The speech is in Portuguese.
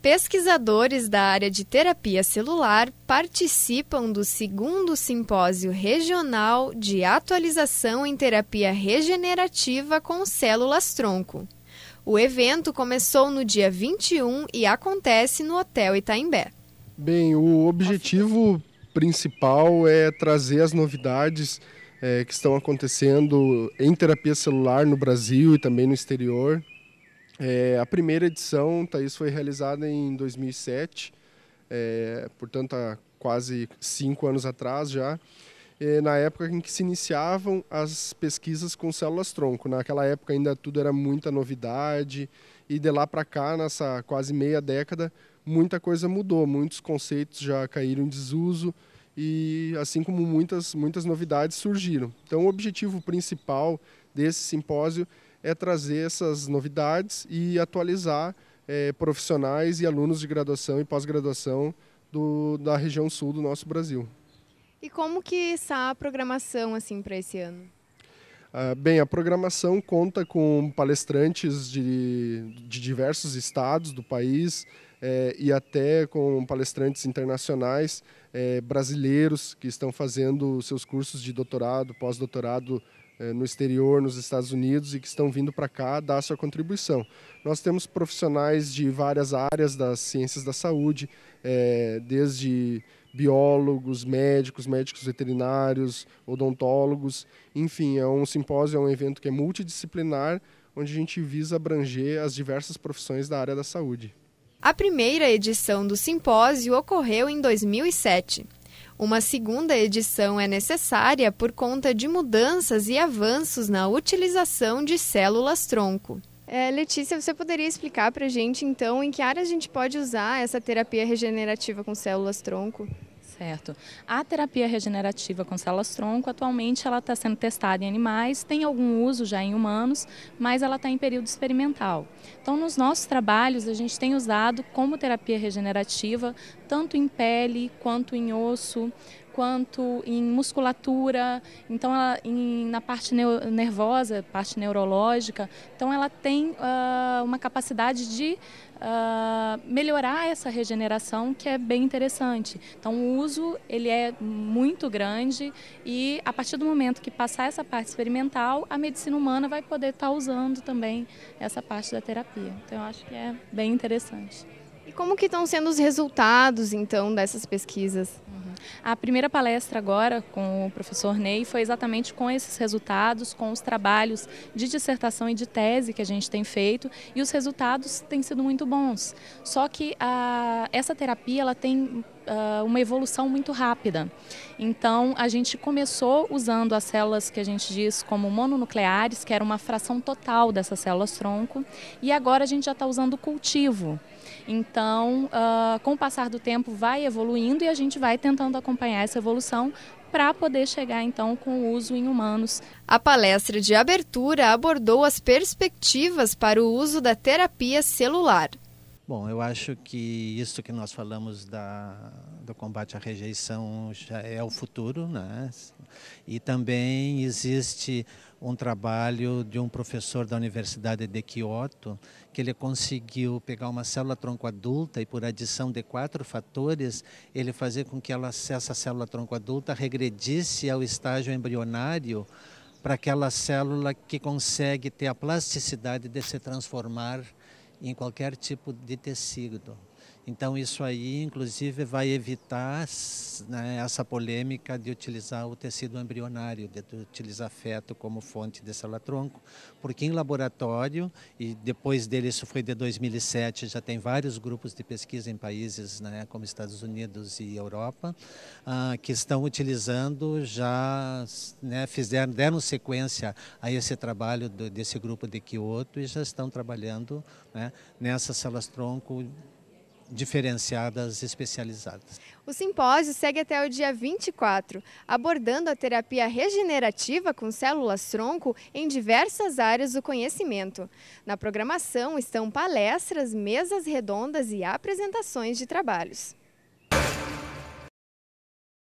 Pesquisadores da área de terapia celular participam do segundo simpósio regional de atualização em terapia regenerativa com células tronco. O evento começou no dia 21 e acontece no Hotel Itaimbé. Bem, o objetivo principal é trazer as novidades é, que estão acontecendo em terapia celular no Brasil e também no exterior é, a primeira edição, Thaís, foi realizada em 2007, é, portanto há quase cinco anos atrás já, é, na época em que se iniciavam as pesquisas com células-tronco. Né? Naquela época ainda tudo era muita novidade e de lá para cá, nessa quase meia década, muita coisa mudou, muitos conceitos já caíram em desuso e assim como muitas, muitas novidades surgiram. Então o objetivo principal desse simpósio é trazer essas novidades e atualizar é, profissionais e alunos de graduação e pós-graduação da região sul do nosso Brasil. E como que está a programação assim para esse ano? Ah, bem, a programação conta com palestrantes de, de diversos estados do país é, e até com palestrantes internacionais é, brasileiros que estão fazendo seus cursos de doutorado, pós-doutorado eh, no exterior, nos Estados Unidos e que estão vindo para cá dar sua contribuição. Nós temos profissionais de várias áreas das ciências da saúde, eh, desde biólogos, médicos, médicos veterinários, odontólogos, enfim, é um simpósio, é um evento que é multidisciplinar, onde a gente visa abranger as diversas profissões da área da saúde. A primeira edição do simpósio ocorreu em 2007. Uma segunda edição é necessária por conta de mudanças e avanços na utilização de células-tronco. É, Letícia, você poderia explicar para a gente, então, em que áreas a gente pode usar essa terapia regenerativa com células-tronco? Certo. A terapia regenerativa com células-tronco, atualmente ela está sendo testada em animais, tem algum uso já em humanos, mas ela está em período experimental. Então, nos nossos trabalhos, a gente tem usado como terapia regenerativa, tanto em pele, quanto em osso, quanto em musculatura, então ela, em, na parte nervosa, parte neurológica. Então ela tem uh, uma capacidade de uh, melhorar essa regeneração que é bem interessante. Então o uso ele é muito grande e a partir do momento que passar essa parte experimental, a medicina humana vai poder estar tá usando também essa parte da terapia. Então eu acho que é bem interessante. E como que estão sendo os resultados então dessas pesquisas? A primeira palestra agora com o professor Ney foi exatamente com esses resultados, com os trabalhos de dissertação e de tese que a gente tem feito e os resultados têm sido muito bons. Só que a, essa terapia ela tem uh, uma evolução muito rápida. Então, a gente começou usando as células que a gente diz como mononucleares, que era uma fração total dessas células tronco, e agora a gente já está usando o cultivo. Então, uh, com o passar do tempo, vai evoluindo e a gente vai tentando acompanhar essa evolução para poder chegar então com o uso em humanos. A palestra de abertura abordou as perspectivas para o uso da terapia celular. Bom, eu acho que isso que nós falamos da, do combate à rejeição já é o futuro, né? E também existe um trabalho de um professor da Universidade de Kyoto, que ele conseguiu pegar uma célula tronco adulta e por adição de quatro fatores, ele fazer com que ela, essa célula tronco adulta regredisse ao estágio embrionário para aquela célula que consegue ter a plasticidade de se transformar em qualquer tipo de tecido. Então, isso aí, inclusive, vai evitar né, essa polêmica de utilizar o tecido embrionário, de utilizar feto como fonte de célula-tronco, porque em laboratório, e depois dele, isso foi de 2007, já tem vários grupos de pesquisa em países né, como Estados Unidos e Europa, ah, que estão utilizando, já né, fizeram, deram sequência a esse trabalho do, desse grupo de Kyoto e já estão trabalhando né, nessas células-tronco diferenciadas especializadas. O simpósio segue até o dia 24, abordando a terapia regenerativa com células-tronco em diversas áreas do conhecimento. Na programação estão palestras, mesas redondas e apresentações de trabalhos.